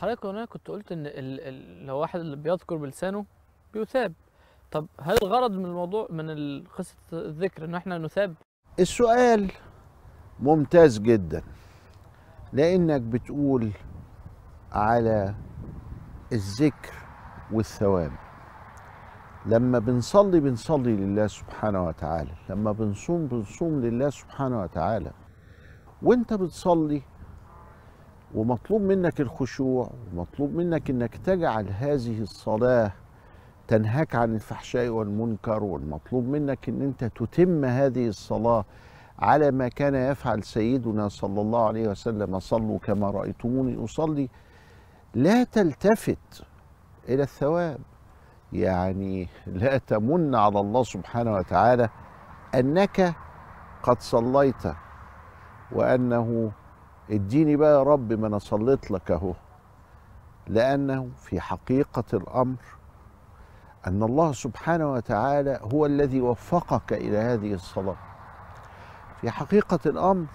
حضرتك انا كنت قلت ان لو واحد اللي بيذكر بلسانه بيثاب طب هل الغرض من الموضوع من قصه الذكر ان احنا نثاب السؤال ممتاز جدا لانك بتقول على الذكر والثواب لما بنصلي بنصلي لله سبحانه وتعالى لما بنصوم بنصوم لله سبحانه وتعالى وانت بتصلي ومطلوب منك الخشوع ومطلوب منك انك تجعل هذه الصلاه تنهاك عن الفحشاء والمنكر والمطلوب منك ان انت تتم هذه الصلاه على ما كان يفعل سيدنا صلى الله عليه وسلم صلوا كما رايتموني اصلي لا تلتفت الى الثواب يعني لا تمن على الله سبحانه وتعالى انك قد صليت وانه اديني بقى يا رب ما انا صليت لك اهو لانه في حقيقه الامر ان الله سبحانه وتعالى هو الذي وفقك الى هذه الصلاه في حقيقه الامر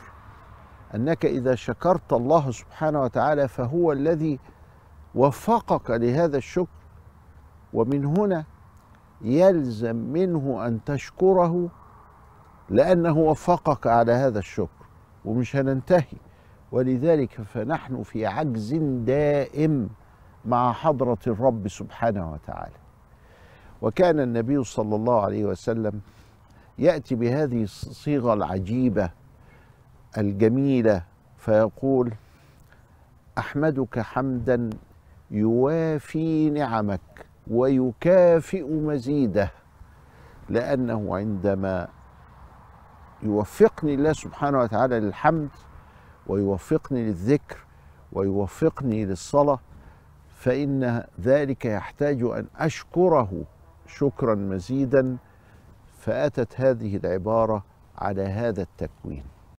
انك اذا شكرت الله سبحانه وتعالى فهو الذي وفقك لهذا الشكر ومن هنا يلزم منه ان تشكره لانه وفقك على هذا الشكر ومش هننتهي ولذلك فنحن في عجز دائم مع حضرة الرب سبحانه وتعالى وكان النبي صلى الله عليه وسلم يأتي بهذه الصيغة العجيبة الجميلة فيقول أحمدك حمدا يوافي نعمك ويكافئ مزيده لأنه عندما يوفقني الله سبحانه وتعالى للحمد ويوفقني للذكر ويوفقني للصلاة فإن ذلك يحتاج أن أشكره شكرا مزيدا فأتت هذه العبارة على هذا التكوين